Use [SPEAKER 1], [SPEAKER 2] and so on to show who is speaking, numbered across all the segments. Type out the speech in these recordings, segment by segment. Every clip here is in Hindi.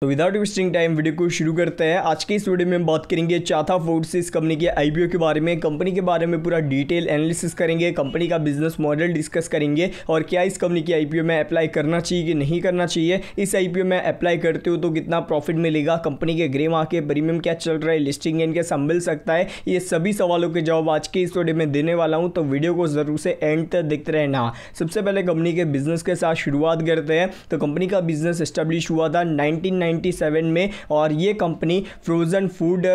[SPEAKER 1] तो विदाउट वेस्टिंग टाइम वीडियो को शुरू करते हैं आज के इस वीडियो में हम बात करेंगे चाथा इस कंपनी के आईपीओ के बारे में कंपनी के बारे में पूरा डिटेल एनालिसिस करेंगे कंपनी का बिजनेस मॉडल डिस्कस करेंगे और क्या इस कंपनी के आईपीओ में अप्लाई करना चाहिए कि नहीं करना चाहिए इस आई में अप्लाई करते हो तो कितना प्रॉफिट मिलेगा कंपनी के ग्रे मार्केट प्रीमियम क्या चल रहा है लिस्टिंग इनके साथ मिल सकता है ये सभी सवालों के जवाब आज के इस वीडियो में देने वाला हूँ तो वीडियो को ज़रूर से एंड तक देखते रहना सबसे पहले कंपनी के बिजनेस के साथ शुरुआत करते हैं तो कंपनी का बिजनेस स्टेब्लिश हुआ था नाइनटीन 1997 में और ये कंपनी फ्रोज़न फूड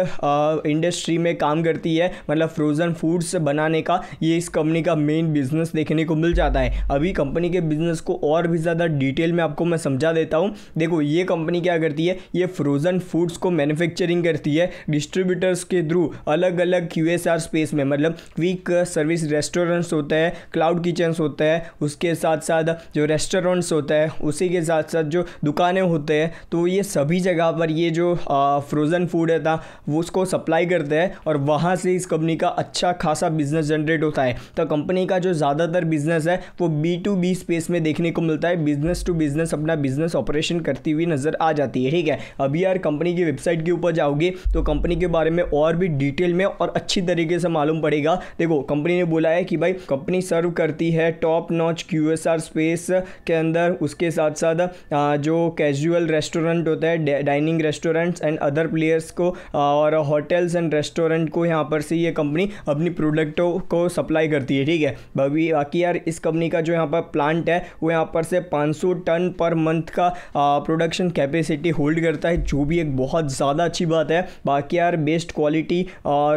[SPEAKER 1] इंडस्ट्री में काम करती है मतलब फ्रोज़न फूड्स बनाने का ये इस कंपनी का मेन बिजनेस देखने को मिल जाता है अभी कंपनी के बिजनेस को और भी ज़्यादा डिटेल में आपको मैं समझा देता हूँ देखो ये कंपनी क्या करती है ये फ्रोज़न फूड्स को मैन्युफैक्चरिंग करती है डिस्ट्रीब्यूटर्स के थ्रू अलग अलग क्यू स्पेस में मतलब वीक सर्विस रेस्टोरेंट्स होते हैं क्लाउड किचन्स होते हैं उसके साथ साथ जो रेस्टोरेंट्स होते हैं उसी के साथ साथ जो दुकानें होते हैं तो ये ये सभी जगह पर ये जो फ्रोज़न फूड है था वो उसको सप्लाई करते हैं और वहाँ से इस कंपनी का अच्छा खासा बिजनेस जनरेट होता है तो कंपनी का जो ज़्यादातर बिजनेस है वो बी टू बी स्पेस में देखने को मिलता है बिजनेस टू बिजनेस अपना बिजनेस ऑपरेशन करती हुई नज़र आ जाती है ठीक है अभी यार कंपनी की वेबसाइट के ऊपर जाओगे तो कंपनी के बारे में और भी डिटेल में और अच्छी तरीके से मालूम पड़ेगा देखो कंपनी ने बोला है कि भाई कंपनी सर्व करती है टॉप नॉच क्यू स्पेस के अंदर उसके साथ साथ जो कैजुअल रेस्टोरेंट होता है dining restaurants and other players को और होटल्स एंड रेस्टोरेंट को यहाँ पर से ये कंपनी अपनी प्रोडक्टों को सप्लाई करती है ठीक है बाकी बाकी यार इस कंपनी का जो यहाँ पर प्लांट है वो यहाँ पर से 500 टन पर मंथ का प्रोडक्शन कैपेसिटी होल्ड करता है जो भी एक बहुत ज़्यादा अच्छी बात है बाकी यार बेस्ट क्वालिटी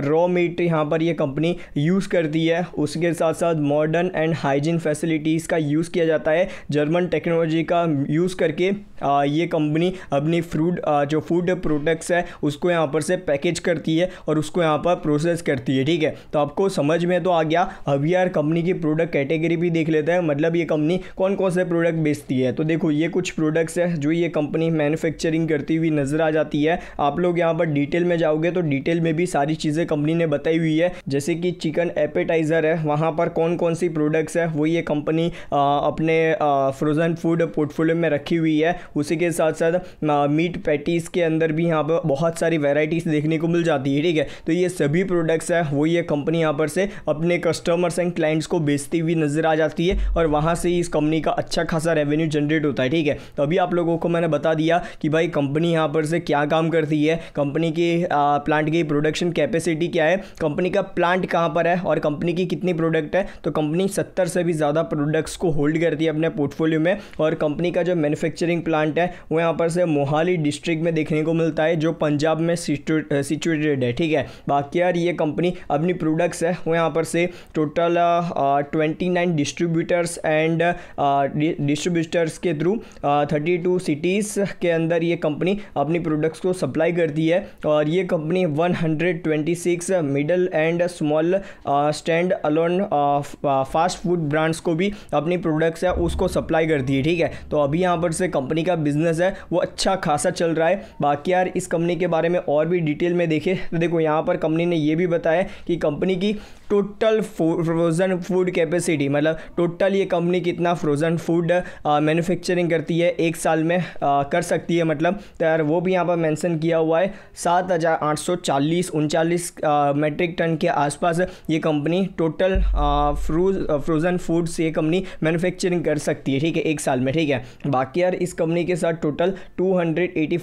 [SPEAKER 1] रॉ मीट यहाँ पर यह कंपनी यूज़ करती है उसके साथ साथ मॉडर्न एंड हाइजीन फैसिलिटीज़ का यूज़ किया जाता है जर्मन टेक्नोलॉजी का यूज़ करके आ, ये कंपनी अब अपनी फ्रूड जो फूड प्रोडक्ट्स है उसको यहाँ पर से पैकेज करती है और उसको यहाँ पर प्रोसेस करती है ठीक है तो आपको समझ में तो आ गया अब यार कंपनी की प्रोडक्ट कैटेगरी भी देख लेते हैं मतलब ये कंपनी कौन कौन से प्रोडक्ट बेचती है तो देखो ये कुछ प्रोडक्ट्स है जो ये कंपनी मैन्युफैक्चरिंग करती हुई नज़र आ जाती है आप लोग यहाँ पर डिटेल में जाओगे तो डिटेल में भी सारी चीज़ें कंपनी ने बताई हुई है जैसे कि चिकन एपेटाइज़र है वहाँ पर कौन कौन सी प्रोडक्ट्स है वो ये कंपनी अपने फ्रोज़न फूड पोर्टफोलियो में रखी हुई है उसी के साथ साथ मीट हाँ, पैटीज़ के अंदर भी यहाँ पर बहुत सारी वेराइटीज़ देखने को मिल जाती है ठीक है तो ये सभी प्रोडक्ट्स हैं वो ये कंपनी यहाँ पर से अपने कस्टमर्स एंड क्लाइंट्स को बेचती हुई नज़र आ जाती है और वहाँ से ही इस कंपनी का अच्छा खासा रेवेन्यू जनरेट होता है ठीक है तो अभी आप लोगों को मैंने बता दिया कि भाई कंपनी यहाँ पर से क्या काम करती है कंपनी की प्लांट की प्रोडक्शन कैपेसिटी क्या है कंपनी का प्लांट कहाँ पर है और कंपनी की कितनी प्रोडक्ट है तो कंपनी सत्तर से भी ज़्यादा प्रोडक्ट्स को होल्ड करती है अपने पोर्टफोलियो में और कंपनी का जो मैन्युफैक्चरिंग प्लांट है वो यहाँ पर से मोहाली डिस्ट्रिक्ट में देखने को मिलता है जो पंजाब में सिचुएटेड है ठीक है बाकी यार ये कंपनी अपनी प्रोडक्ट्स है वो यहाँ पर से total twenty nine distributors and distributors के थ्रू थर्टी टू सिटीज़ के अंदर ये कंपनी अपनी प्रोडक्ट्स को सप्लाई करती है और ये company six middle and small standalone fast food brands को भी अपनी प्रोडक्ट्स है उसको सप्लाई करती है ठीक है तो अभी यहाँ पर से कंपनी का बिजनेस है वो अच्छा अच्छा खासा चल रहा है बाकी यार इस कंपनी के बारे में और भी डिटेल में देखे तो देखो यहाँ पर कंपनी ने ये भी बताया कि कंपनी की टोटल फ्रोज़न फूड कैपेसिटी मतलब टोटल ये कंपनी कितना फ्रोज़न फूड मैन्युफैक्चरिंग करती है एक साल में आ, कर सकती है मतलब तो यार वो भी यहाँ पर मेंशन किया हुआ है सात हज़ार मेट्रिक टन के आसपास ये कंपनी टोटल फ्रूज फ्रोज़न फूड से कंपनी मैन्युफैक्चरिंग कर सकती है ठीक है एक साल में ठीक है बाकी यार इस कंपनी के साथ टोटल टू हंड्रेड एटी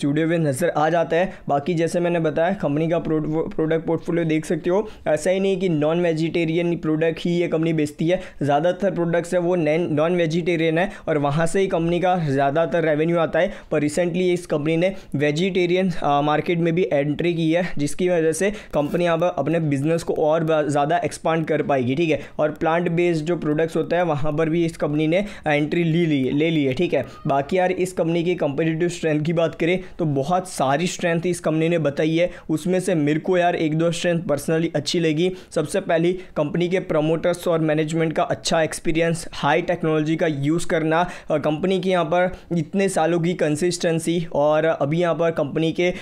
[SPEAKER 1] जुड़े हुए नज़र आ जाता है बाकी जैसे मैंने बताया कंपनी का प्रोडक्ट पोर्टफोलियो देख सकते हो ऐसा ही नहीं कि नॉन वेजिटेरियन प्रोडक्ट ही ये कंपनी बेचती है ज़्यादातर प्रोडक्ट्स है वो नॉन वेजिटेरियन है और वहाँ से ही कंपनी का ज़्यादातर रेवेन्यू आता है पर रिसेंटली इस कंपनी ने वेजिटेरियन मार्केट में भी एंट्री की है जिसकी वजह से कंपनी अब अपने बिजनेस को और ज़्यादा एक्सपांड कर पाएगी ठीक है और प्लांट बेस्ड जो प्रोडक्ट्स होता है वहाँ पर भी इस कंपनी ने एंट्री ली ली ले ली है ठीक है बाकी यार इस कंपनी की कंपेटिटिव स्ट्रेंथ की बात करें तो बहुत सारी स्ट्रेंथ इस कंपनी ने बताई है उसमें से मेरे को यार एक दो स्ट्रेंथ पर्सनली अच्छी लगी सबसे पहली कंपनी के प्रमोटर्स और मैनेजमेंट का अच्छा एक्सपीरियंस हाई टेक्नोलॉजी का यूज़ करना कंपनी के यहाँ पर इतने सालों की कंसिस्टेंसी और अभी यहाँ पर कंपनी के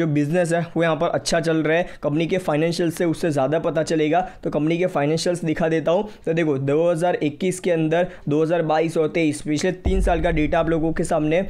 [SPEAKER 1] जो बिज़नेस है वो यहाँ पर अच्छा चल रहा है कंपनी के फाइनेंशियल से उससे ज़्यादा पता चलेगा तो कंपनी के फाइनेंशियल्स दिखा देता हूँ तो देखो 2021 के अंदर 2022 और तेईस पिछले तीन साल का डेटा आप लोगों के सामने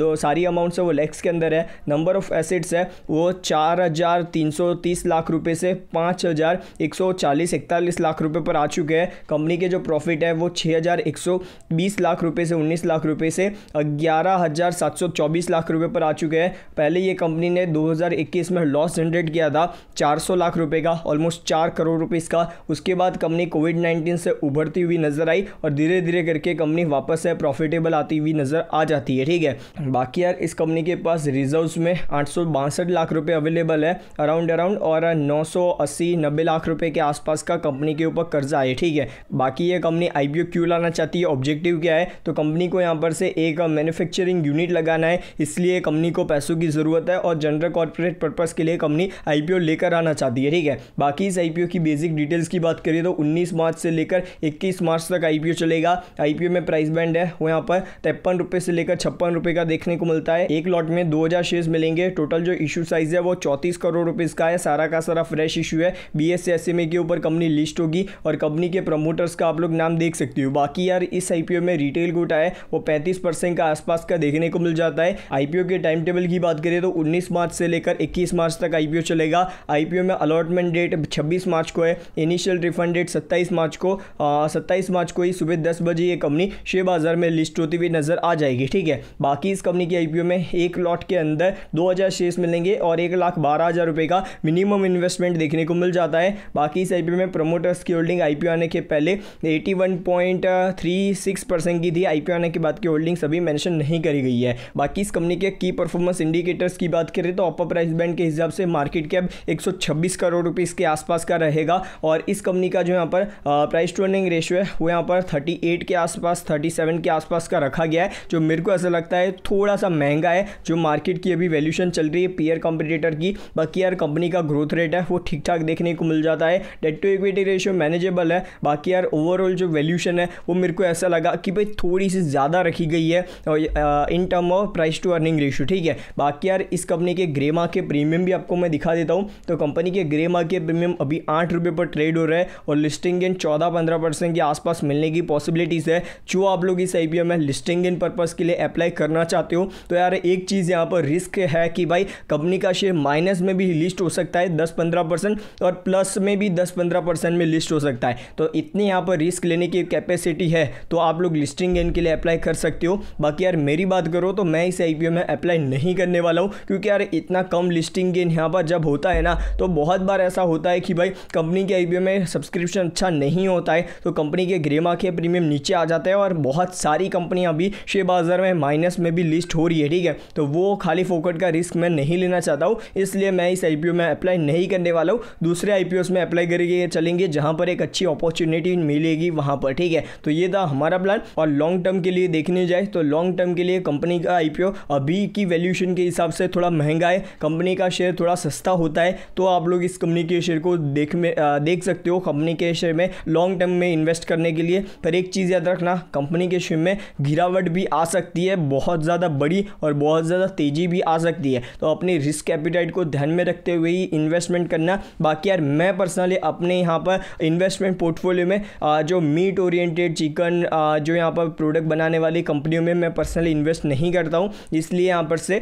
[SPEAKER 1] दो सारी अमाउंट्स है वो लेक्स के अंदर है नंबर ऑफ एसेट्स है वो चार हज़ार तीन सौ तीस लाख रुपए से पाँच हज़ार एक सौ चालीस इकतालीस लाख रुपए पर आ चुके हैं कंपनी के जो प्रॉफिट है वो छः हज़ार एक सौ बीस लाख रुपए से उन्नीस लाख रुपए से ग्यारह हज़ार सात सौ चौबीस लाख रुपए पर आ चुके हैं पहले ये कंपनी ने दो हज़ार इक्कीस में लॉस जनरेट किया था चार सौ लाख रुपये का ऑलमोस्ट चार करोड़ रुपये इसका उसके बाद कंपनी कोविड नाइन्टीन से उभरती हुई नज़र आई और धीरे धीरे करके कंपनी वापस से प्रॉफिटेबल आती हुई नज़र आ जाती है ठीक है बाकी यार इस कंपनी के पास रिजर्व्स में आठ लाख रुपए अवेलेबल है अराउंड अराउंड और 980 नब्बे लाख रुपए के आसपास का कंपनी के ऊपर कर्जा है ठीक है बाकी ये कंपनी आई क्यों लाना चाहती है ऑब्जेक्टिव क्या है तो कंपनी को यहाँ पर से एक मैन्युफैक्चरिंग यूनिट लगाना है इसलिए कंपनी को पैसों की ज़रूरत है और जनरल कॉरपोरेट पर्पज़ के लिए कंपनी आई लेकर आना चाहती है ठीक है बाकी इस आई की बेसिक डिटेल्स की बात करें तो उन्नीस मार्च से लेकर इक्कीस मार्च तक आई चलेगा आई में प्राइस बैंड है वो यहाँ पर तिरपन रुपये से लेकर छप्पन रुपये का देख देखने को मिलता है एक लॉट में दो हजार शेयर्स मिलेंगे टोटल जो इशू साइज है वो चौतीस करोड़ रुपीज का है सारा का सारा फ्रेश इशू है बी एस e के ऊपर कंपनी लिस्ट होगी और कंपनी के प्रमोटर्स का आप लोग नाम देख सकते हो बाकी यार इस आईपीओ में रिटेल कोटा है वो पैंतीस परसेंट का आसपास का देखने को मिल जाता है आईपीओ के टाइम टेबल की बात करें तो उन्नीस मार्च से लेकर इक्कीस मार्च तक आईपीओ चलेगा आईपीओ में अलॉटमेंट डेट छब्बीस मार्च को है इनिशियल रिफंड डेट सत्ताईस मार्च को सत्ताईस मार्च को ही सुबह दस बजे ये कंपनी शेयर बाजार में लिस्ट होती हुई नजर आ जाएगी ठीक है बाकी इसका कंपनी की आईपीओ में एक लॉट के अंदर दो हज़ार शेयर्स मिलेंगे और एक लाख बारह हज़ार रुपए का मिनिमम इन्वेस्टमेंट देखने को मिल जाता है बाकी इस आईपीओ में प्रमोटर्स की होल्डिंग आईपीओ आने के पहले एटी वन पॉइंट परसेंट की थी आईपीओ आने के बाद की होल्डिंग सभी मैंशन नहीं करी गई है बाकी इस कंपनी के की परफॉर्मेंस इंडिकेटर्स की बात करें तो अपर प्राइस बैंड के हिसाब से मार्केट कैप एक करोड़ रुपीज़ के आसपास का रहेगा और इस कंपनी का जो यहाँ पर प्राइस टू अर्निंग रेशियो है वो यहाँ पर 38 के आसपास 37 के आसपास का रखा गया है जो मेरे को ऐसा लगता है थोड़ा थोड़ा सा महंगा है जो मार्केट की अभी वैल्यूशन चल रही है पीयर कॉम्पिटेटर की बाकी यार कंपनी का ग्रोथ रेट है वो ठीक ठाक देखने को मिल जाता है debt to equity ratio manageable है बाकी यार ओवरऑल जो वैल्यूशन है वो मेरे को ऐसा लगा कि भाई थोड़ी सी ज़्यादा रखी गई है in term of price to earning ratio ठीक है बाकी यार इस कंपनी के ग्रे मार्क के प्रीमियम भी आपको मैं दिखा देता हूँ तो कंपनी के ग्रे मार्क के प्रीमियम अभी आठ रुपये पर ट्रेड हो रहा है और लिस्टिंग इन चौदह पंद्रह परसेंट के आसपास मिलने की पॉसिबिलिटीज़ है जो आप लोग इस आई में लिस्टिंग इन पर्पज़ के लिए अप्लाई करना चाहते चाहते हो तो यार एक चीज़ यहां पर रिस्क है कि भाई कंपनी का शेयर माइनस में भी लिस्ट हो सकता है दस पंद्रह परसेंट और प्लस में भी दस पंद्रह परसेंट में लिस्ट हो सकता है तो इतनी यहां पर रिस्क लेने की कैपेसिटी है तो आप लोग लिस्टिंग गेन के लिए अप्लाई कर सकते हो बाकी यार मेरी बात करो तो मैं इस आई में अप्लाई नहीं करने वाला हूँ क्योंकि यार इतना कम लिस्टिंग गेन यहाँ पर जब होता है ना तो बहुत बार ऐसा होता है कि भाई कंपनी के आई में सब्सक्रिप्शन अच्छा नहीं होता है तो कंपनी के ग्रेमा के प्रीमियम नीचे आ जाता है और बहुत सारी कंपनियां भी शेयर बाजार में माइनस में भी लिस्ट लिस्ट हो रही है ठीक है तो वो खाली फोकट का रिस्क मैं नहीं लेना चाहता हूँ इसलिए मैं इस आई में अप्लाई नहीं करने वाला हूँ दूसरे आई में अप्लाई करके चलेंगे जहाँ पर एक अच्छी अपॉर्चुनिटी मिलेगी वहाँ पर ठीक है तो ये था हमारा प्लान और लॉन्ग टर्म के लिए देखने जाए तो लॉन्ग टर्म के लिए कंपनी का आई अभी की वैल्यूशन के हिसाब से थोड़ा महंगा है कंपनी का शेयर थोड़ा सस्ता होता है तो आप लोग इस कंपनी के शेयर को देख में आ, देख सकते हो कंपनी के शेयर में लॉन्ग टर्म में इन्वेस्ट करने के लिए पर एक चीज़ याद रखना कंपनी के शेयर में गिरावट भी आ सकती है बहुत ज़्यादा ज़्यादा बड़ी और बहुत ज़्यादा तेज़ी भी आ सकती है तो अपनी रिस्क कैपिटाइट को ध्यान में रखते हुए ही इन्वेस्टमेंट करना बाकी यार मैं पर्सनली अपने यहाँ पर इन्वेस्टमेंट पोर्टफोलियो में जो मीट ओरिएंटेड चिकन जो यहाँ पर प्रोडक्ट बनाने वाली कंपनियों में मैं पर्सनली इन्वेस्ट नहीं करता हूँ इसलिए यहाँ पर से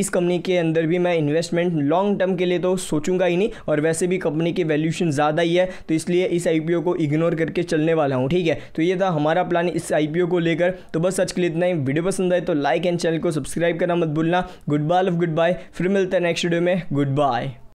[SPEAKER 1] इस कंपनी के अंदर भी मैं इन्वेस्टमेंट लॉन्ग टर्म के लिए तो सोचूंगा ही नहीं और वैसे भी कंपनी की वैल्यूशन ज़्यादा ही है तो इसलिए इस आई को इग्नोर करके चलने वाला हूँ ठीक है तो ये था हमारा प्लान इस आई को लेकर तो बस सच के लिए इतना ही वीडियो पसंद आए तो लाइक एंड एंड चैनल को सब्सक्राइब करना मत भूलना good bye love good bye फिर मिलते हैं नेक्स्ट वीडियो में गुड बाय